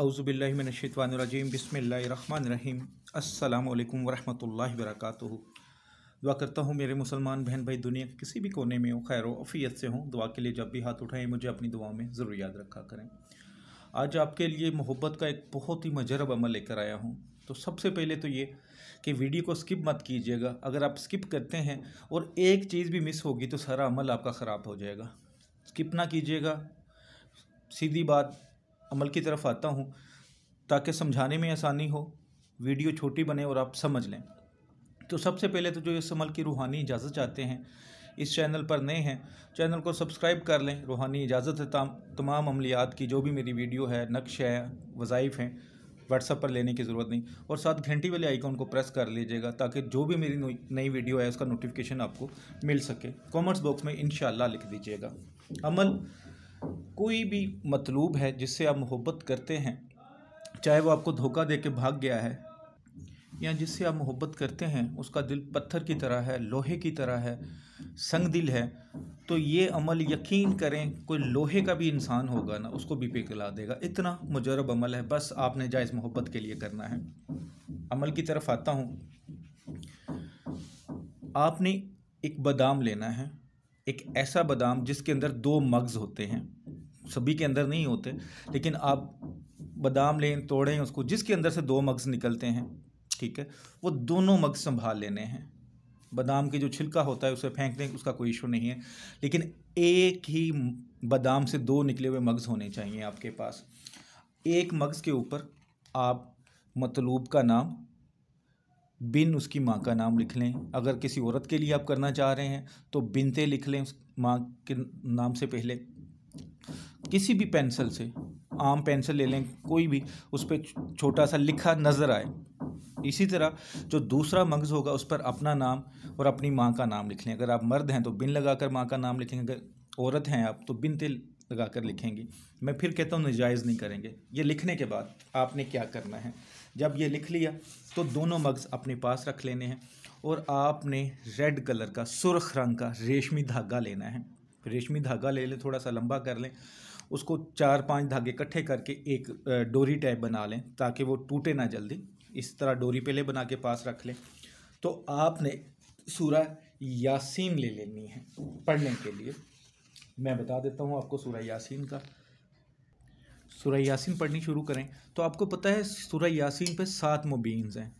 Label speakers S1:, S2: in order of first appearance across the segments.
S1: अउज़बिल्लिमिनशवानरजीम बसमीम अल्लाम वरहमल वर्क दुआ करता हूँ मेरे मुसलमान बहन भाई दुनिया के किसी भी कोने में हो खैर वफ़ीत से हों दुआ के लिए जब भी हाथ उठाएं मुझे अपनी दुआ में ज़रूर याद रखा करें आज आपके लिए मोहब्बत का एक बहुत ही मजरब अमल लेकर आया हूँ तो सबसे पहले तो ये कि वीडियो को स्किप मत कीजिएगा अगर आप स्किप करते हैं और एक चीज़ भी मिस होगी तो सारा अमल आपका ख़राब हो जाएगा स्किप ना कीजिएगा सीधी बात अमल की तरफ आता हूँ ताकि समझाने में आसानी हो वीडियो छोटी बने और आप समझ लें तो सबसे पहले तो जो इस अमल की रूहानी इजाज़त चाहते हैं इस चैनल पर नए हैं चैनल को सब्सक्राइब कर लें रूहानी इजाज़त है तमाम अमलियात की जो भी मेरी वीडियो है नक्श है वज़ाइफ़ हैं व्हाट्सअप पर लेने की ज़रूरत नहीं और साथ घंटी वाले आइकॉन को प्रेस कर लीजिएगा ताकि जो भी मेरी नई वीडियो है उसका नोटिफिकेशन आपको मिल सके कॉमेंट्स बॉक्स में इन लिख दीजिएगा अमल कोई भी मतलूब है जिससे आप मोहब्बत करते हैं चाहे वो आपको धोखा दे के भाग गया है या जिससे आप मोहब्बत करते हैं उसका दिल पत्थर की तरह है लोहे की तरह है संग दिल है तो ये अमल यकीन करें कोई लोहे का भी इंसान होगा ना उसको भी पिघला देगा इतना मुजरब अमल है बस आपने जायज़ मोहब्बत के लिए करना है अमल की तरफ आता हूँ आपने एक बादाम लेना है एक ऐसा बादाम जिसके अंदर दो मग्ज़ होते हैं सभी के अंदर नहीं होते लेकिन आप बादाम लें तोड़ें उसको जिसके अंदर से दो मग्ज़ निकलते हैं ठीक है वो दोनों मग्ज़ संभाल लेने हैं बादाम के जो छिलका होता है उसे फेंक दें उसका कोई इशू नहीं है लेकिन एक ही बादाम से दो निकले हुए मग्ज़ होने चाहिए आपके पास एक मग्ज़ के ऊपर आप मतलूब का नाम बिन उसकी माँ का नाम लिख लें अगर किसी औरत के लिए आप करना चाह रहे हैं तो बिनते लिख लें उस माँ के नाम से पहले किसी भी पेंसिल से आम पेंसिल ले लें कोई भी उस पर छोटा सा लिखा नज़र आए इसी तरह जो दूसरा मगज़ होगा उस पर अपना नाम और अपनी माँ का नाम लिख लें अगर आप मर्द हैं तो बिन लगाकर माँ का नाम लिखें अगर औरत हैं आप तो बिनते लगा कर तो लिखेंगी मैं फिर कहता हूँ नजायज़ नहीं करेंगे ये लिखने के बाद आपने क्या करना है जब ये लिख लिया तो दोनों मग्स अपने पास रख लेने हैं और आपने रेड कलर का सुरख रंग का रेशमी धागा लेना है रेशमी धागा ले लें थोड़ा सा लंबा कर लें उसको चार पांच धागे इकट्ठे करके एक डोरी टाइप बना लें ताकि वो टूटे ना जल्दी इस तरह डोरी पहले बना के पास रख लें तो आपने सूरह यासीन ले लेनी है पढ़ने के लिए मैं बता देता हूँ आपको सूर्य यासीन का सूर्य यासीन पढ़नी शुरू करें तो आपको पता है सूर्य यासीन पे सात मुबीन हैं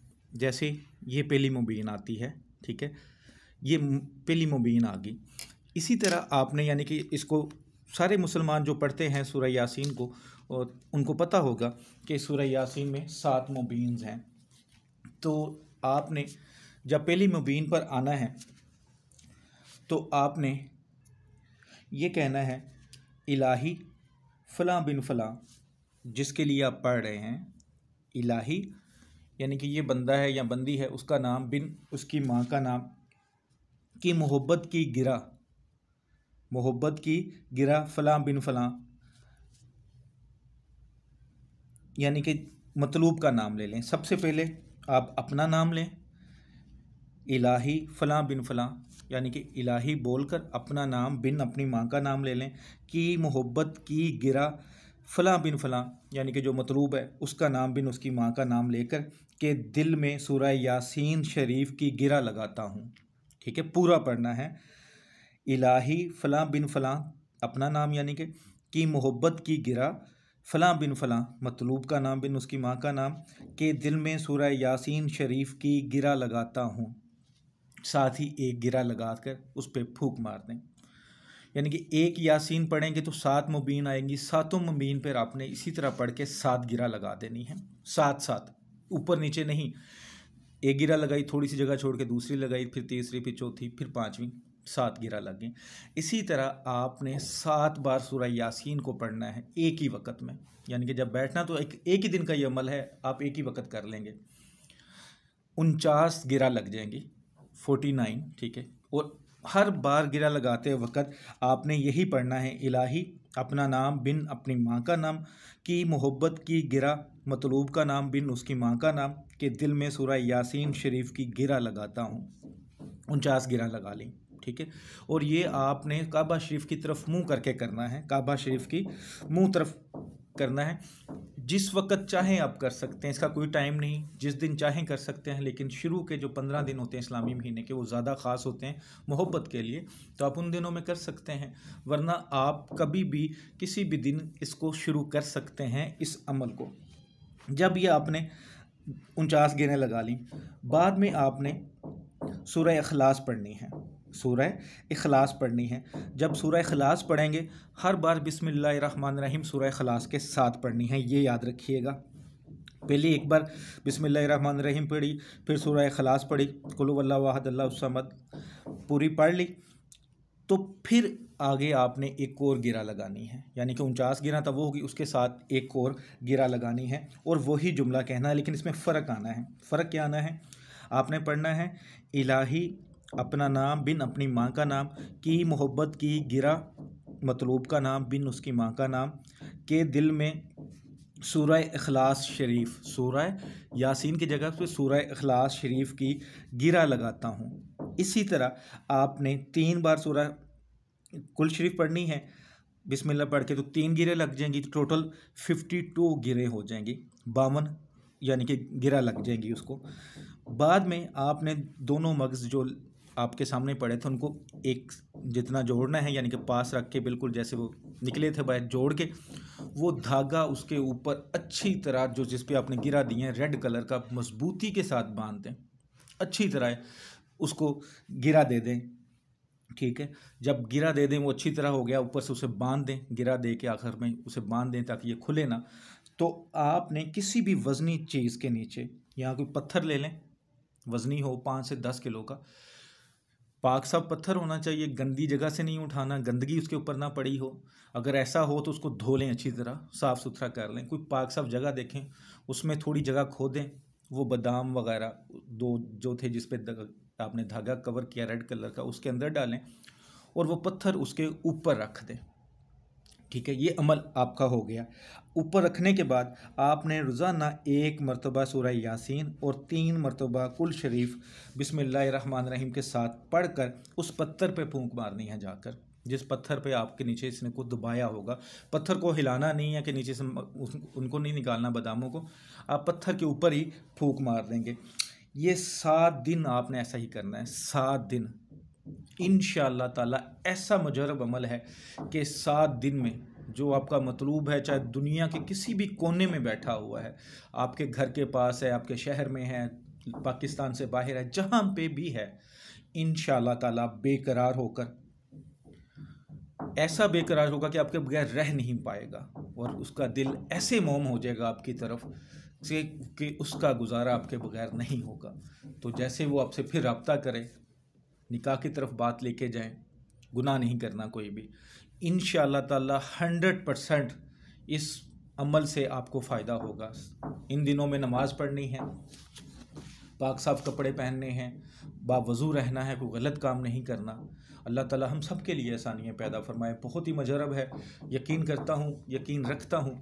S1: जैसे ये पहली मुबीन आती है ठीक है ये पहली मुबीन आ गई इसी तरह आपने यानी कि इसको सारे मुसलमान जो पढ़ते हैं सूर्य यासीन को और उनको पता होगा कि सूर्य यासीन में सात मुबीन हैं तो आपने जब पहली मुबीन पर आना है तो आपने ये कहना है इलाही फ़लाँ बिन फ़लाँ जिसके लिए आप पढ़ रहे हैं इलाही यानी कि ये बंदा है या बंदी है उसका नाम बिन उसकी माँ का नाम की मोहब्बत की गिरा मोहब्बत की गिरा फ़लाँ बिन फ़लाँ यानी कि मतलूब का नाम ले लें सबसे पहले आप अपना नाम लें इलाही फ़लाँ बिन फ़लाँ यानी कि इलाही बोलकर अपना नाम बिन अपनी माँ का नाम ले लें कि मोहब्बत की गिरा फ़लाँ बिन फ़लाँ यानी कि जो मतलूब है उसका नाम बिन उसकी माँ का नाम लेकर के दिल में सूर्य यासीन शरीफ की गिरा लगाता हूँ ठीक है पूरा पढ़ना है इलाही फ़लाँ बिन फ़लाँ अपना नाम यानी कि की मोहब्बत की गिरा फ़लाँ बिन फ़लाँ मतलूब का नाम बिन उसकी माँ का नाम के दिल में सूर्य यासीन शरीफ की गिरा लगाता हूँ साथ ही एक गिरा लगा कर उस पर फूक मार दें यानी कि एक यासीन पढ़ेंगे तो सात मुबीन आएंगी सातों मुबीन पर आपने इसी तरह पढ़ के सात गिरा लगा देनी है सात सात ऊपर नीचे नहीं एक गिरा लगाई थोड़ी सी जगह छोड़ के दूसरी लगाई फिर तीसरी फिर चौथी फिर पाँचवीं सात गिरा लग गई इसी तरह आपने सात बार सूर्य यासीन को पढ़ना है एक ही वक्त में यानी कि जब बैठना तो एक एक ही दिन का ये अमल है आप एक ही वक्त कर लेंगे उनचास गिरा लग जाएंगी फोर्टी नाइन ठीक है और हर बार गिरा लगाते वक्त आपने यही पढ़ना है इलाही अपना नाम बिन अपनी माँ का नाम की मोहब्बत की गिरा मतलूब का नाम बिन उसकी माँ का नाम के दिल में सूरा यासीन शरीफ की गिरा लगाता हूँ उनचास गिरा लगा लें ठीक है और ये आपने काबा शरीफ की तरफ मुंह करके करना है काबा शरीफ की मुंह तरफ करना है जिस वक्त चाहें आप कर सकते हैं इसका कोई टाइम नहीं जिस दिन चाहें कर सकते हैं लेकिन शुरू के जो पंद्रह दिन होते हैं इस्लामी महीने के वो ज़्यादा ख़ास होते हैं मोहब्बत के लिए तो आप उन दिनों में कर सकते हैं वरना आप कभी भी किसी भी दिन इसको शुरू कर सकते हैं इस अमल को जब ये आपने उनचास गेंदें लगा ली बाद में आपने सुरह अखलास पढ़नी है सूरह इखलास पढ़नी है जब सूरह इखलास पढ़ेंगे हर बार बिसमीम सूरह इखलास के साथ पढ़नी है ये याद रखिएगा पहले एक बार बिसमीम पढ़ी फिर सूरह इखलास पढ़ी कुल्ला वाहदल्लासमद पूरी पढ़ ली तो फिर आगे आपने एक और गिरा लगानी है यानी कि उनचास गिरा तब वो होगी उसके साथ एक और गिरा लगानी है और वही जुमला कहना है लेकिन इसमें फ़र्क आना है फ़र्क क्या आना है आपने पढ़ना है इलाही अपना नाम बिन अपनी माँ का नाम की मोहब्बत की गिरा मतलूब का नाम बिन उसकी माँ का नाम के दिल में सूर्य अखलास शरीफ सूर्य यासीन की जगह पे सूर्य अखलास शरीफ की गिरा लगाता हूँ इसी तरह आपने तीन बार सूर्य कुल शरीफ पढ़नी है बिस्मिल्लाह पढ़ के तो तीन गिरे लग जाएंगी तो टोटल फिफ्टी टू गिरे हो जाएंगी बावन यानी कि गिरा लग जाएंगी उसको बाद में आपने दोनों मग्ज़ जो आपके सामने पड़े थे उनको एक जितना जोड़ना है यानी कि पास रख के बिल्कुल जैसे वो निकले थे बाहर जोड़ के वो धागा उसके ऊपर अच्छी तरह जो जिस पे आपने गिरा दिए हैं रेड कलर का मजबूती के साथ बांध दें अच्छी तरह उसको गिरा दे दें ठीक है जब गिरा दे दें वो अच्छी तरह हो गया ऊपर से उसे बांध दें गिरा दे के आखिर में उसे बांध दें ताकि ये खुले ना तो आपने किसी भी वज़नी चीज़ के नीचे यहाँ कोई पत्थर ले लें वज़नी हो पाँच से दस किलो का पाक सा पत्थर होना चाहिए गंदी जगह से नहीं उठाना गंदगी उसके ऊपर ना पड़ी हो अगर ऐसा हो तो उसको धो लें अच्छी तरह साफ़ सुथरा कर लें कोई पाक साफ जगह देखें उसमें थोड़ी जगह खो दें वो बादाम वगैरह दो जो थे जिस पे आपने धागा कवर किया रेड कलर का उसके अंदर डालें और वो पत्थर उसके ऊपर रख दें ठीक है ये अमल आपका हो गया ऊपर रखने के बाद आपने रोज़ाना एक मरतबा सूर्य यासीन और तीन मरतबा कुल शरीफ बिसमान रहीम के साथ पढ़ कर उस पत्थर पर फूंक मारनी है जाकर जिस पत्थर पे आपके नीचे इसने को दबाया होगा पत्थर को हिलाना नहीं है कि नीचे से उनको नहीं निकालना बादामों को आप पत्थर के ऊपर ही फूंक मार देंगे ये सात दिन आपने ऐसा ही करना है सात दिन इन ताला ऐसा मजरब अमल है कि सात दिन में जो आपका मतलूब है चाहे दुनिया के किसी भी कोने में बैठा हुआ है आपके घर के पास है आपके शहर में है पाकिस्तान से बाहर है जहाँ पे भी है इन ताला बेकरार होकर ऐसा बेकरार होगा कि आपके बगैर रह नहीं पाएगा और उसका दिल ऐसे मोम हो जाएगा आपकी तरफ से कि उसका गुजारा आपके बगैर नहीं होगा तो जैसे वो आपसे फिर रबता करे निकाह की तरफ बात लेके जाएं गुनाह नहीं करना कोई भी इन ताला हंड्रेड परसेंट इस अमल से आपको फ़ायदा होगा इन दिनों में नमाज़ पढ़नी है पाक साफ कपड़े पहनने हैं बावजू रहना है कोई गलत काम नहीं करना अल्लाह ताला हम सब के लिए आसानियाँ पैदा फरमाए बहुत ही मजरब है यकीन करता हूँ यकीन रखता हूँ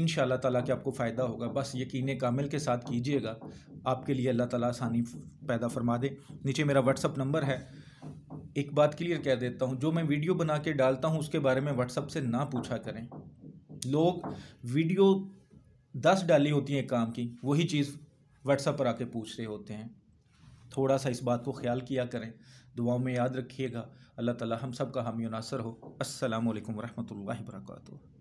S1: इन ताला के आपको फ़ायदा होगा बस यकीन कामिल के साथ कीजिएगा आपके लिए अल्लाह ताला आसानी पैदा फरमा दे नीचे मेरा व्हाट्सअप नंबर है एक बात क्लियर कह देता हूँ जो मैं वीडियो बना के डालता हूँ उसके बारे में व्हाट्सअप से ना पूछा करें लोग वीडियो दस डाली होती हैं काम की वही चीज़ व्हाट्सअप पर आके पूछ रहे होते हैं थोड़ा सा इस बात को ख्याल किया करें दुआओं में याद रखिएगा अल्लाह ताला हम सब का हामी नासर हो असलकम वरहमल वर्का